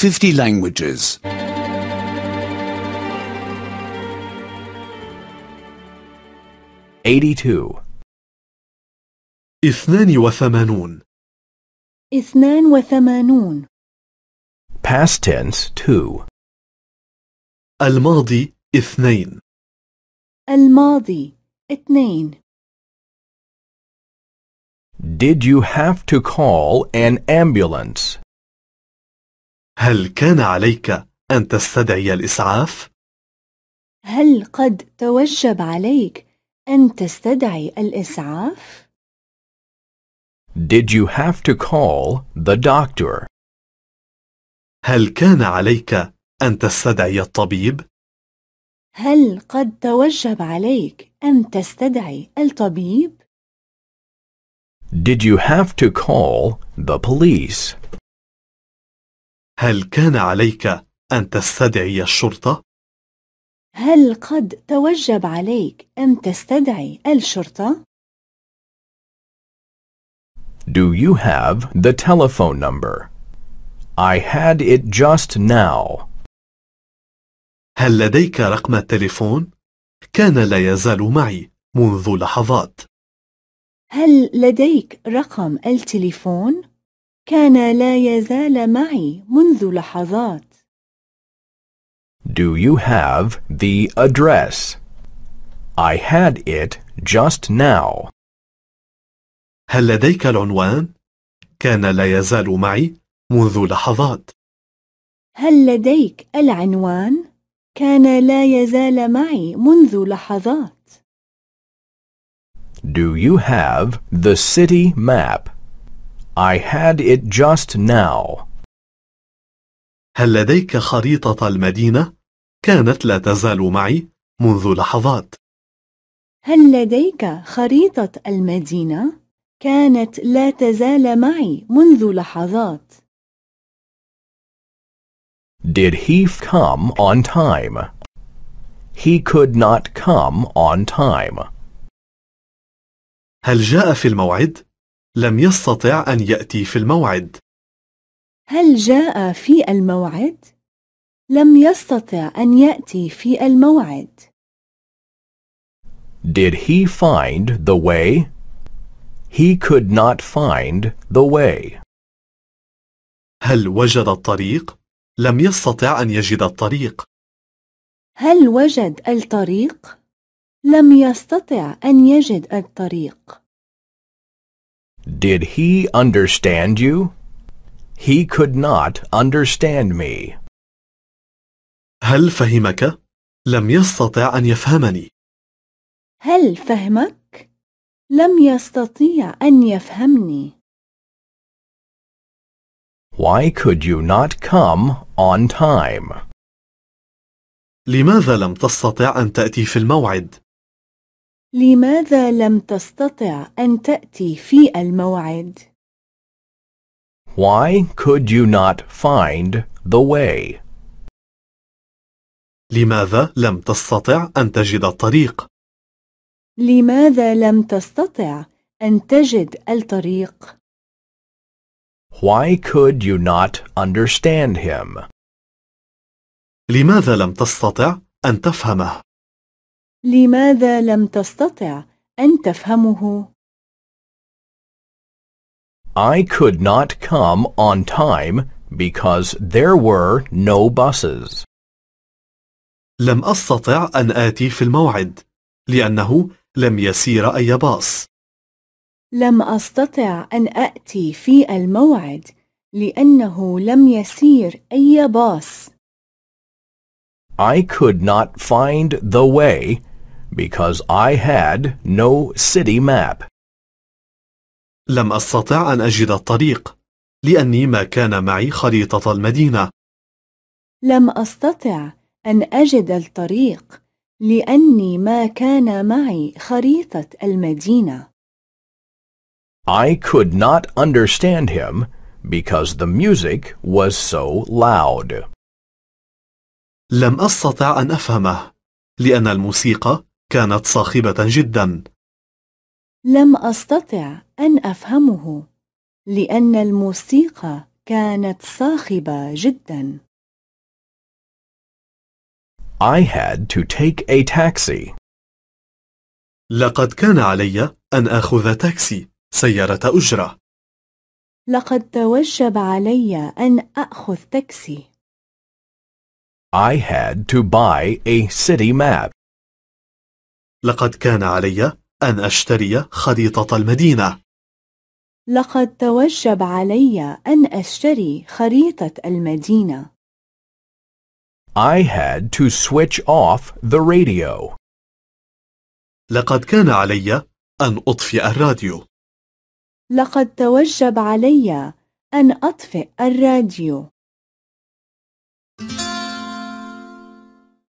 50 languages. Eighty-two. اثنان وثمانون. اثنان وثمانون. Past tense two. الماضي اثنين. الماضي اثنين. Did you have to call an ambulance? هل كان عليك أن تستدعي الإسعاف؟ هل قد توجب عليك أن تستدعي الإسعاف؟ Did you have to call the doctor? هل كان عليك أن تستدعي الطبيب؟ هل قد توجب عليك أن تستدعي الطبيب؟ Did you have to call the police? هل كان عليك أن تستدعي الشرطة؟ هل قد توجب عليك أن تستدعي الشرطة؟ Do you have the telephone number? I had it just now. هل لديك رقم التليفون؟ كان لا يزال معي منذ لحظات. هل لديك رقم التليفون؟ كان لا يزال معي منذ لحظات. Do you have the address? I had it just now. هل لديك العنوان؟ كان لا يزال معي منذ لحظات. هل لديك العنوان؟ كان لا يزال معي منذ لحظات. Do you have the city map? I had it just now. هل لديك خريطة المدينة؟ كانت لا تزال معي منذ لحظات. هل لديك خريطة المدينة؟ كانت لا تزال معي منذ لحظات. Did he come on time? He could not come on time. هل جاء في الموعد؟ لم يستطع أن يأتي في الموعد هل جاء في الموعد؟ لم يستطع أن يأتي في الموعد Did he find the way? He could not find the way. هل وجد الطريق؟ لم يستطع أن يجد الطريق. هل وجد الطريق؟ لم يستطع أن يجد الطريق. Did he understand you? He could not understand me. هل فهمك؟ لم يستطع أن يفهمني. هل فهمك؟ لم يستطيع أن يفهمني. Why could you not come on time? لماذا لم تستطع أن تأتي في الموعد؟ لماذا لم تستطع أن تأتي في الموعد؟ Why could you not find the way? لماذا لم تستطع أن تجد الطريق؟ لماذا لم تستطع أن تجد الطريق؟ Why could you not understand him? لماذا لم تستطع أن تفهمه؟ لماذا لم تستطع أن تفهمه؟ I could not come on time because there were no buses. لم أستطع أن آتي في الموعد لأنه لم يسير أي باص. لم أستطع أن آتي في الموعد لأنه لم يسير أي باص. I could not find the way because I had no city map. لم أستطع أن أجد الطريق لأني ما كان معي خريطة المدينة. لم أستطع أن أجد الطريق لأني ما كان معي خريطة المدينة. I could not understand him because the music was so loud. لم أستطع أن أفهمه لأن الموسيقى كانت صاخبة جدا لم أستطع أن أفهمه لأن الموسيقى كانت صاخبة جدا I had to take a taxi. لقد كان علي أن آخذ تاكسي سيارة أجرة لقد توجب علي أن أخذ تاكسي I had to buy a city map. لقد كان علي أن أشتري خريطة المدينة. لقد توجب علي أن أشتري خريطة المدينة. I had to switch off the radio. لقد كان علي أن أطفئ الراديو. لقد توجب علي أن أطفئ الراديو.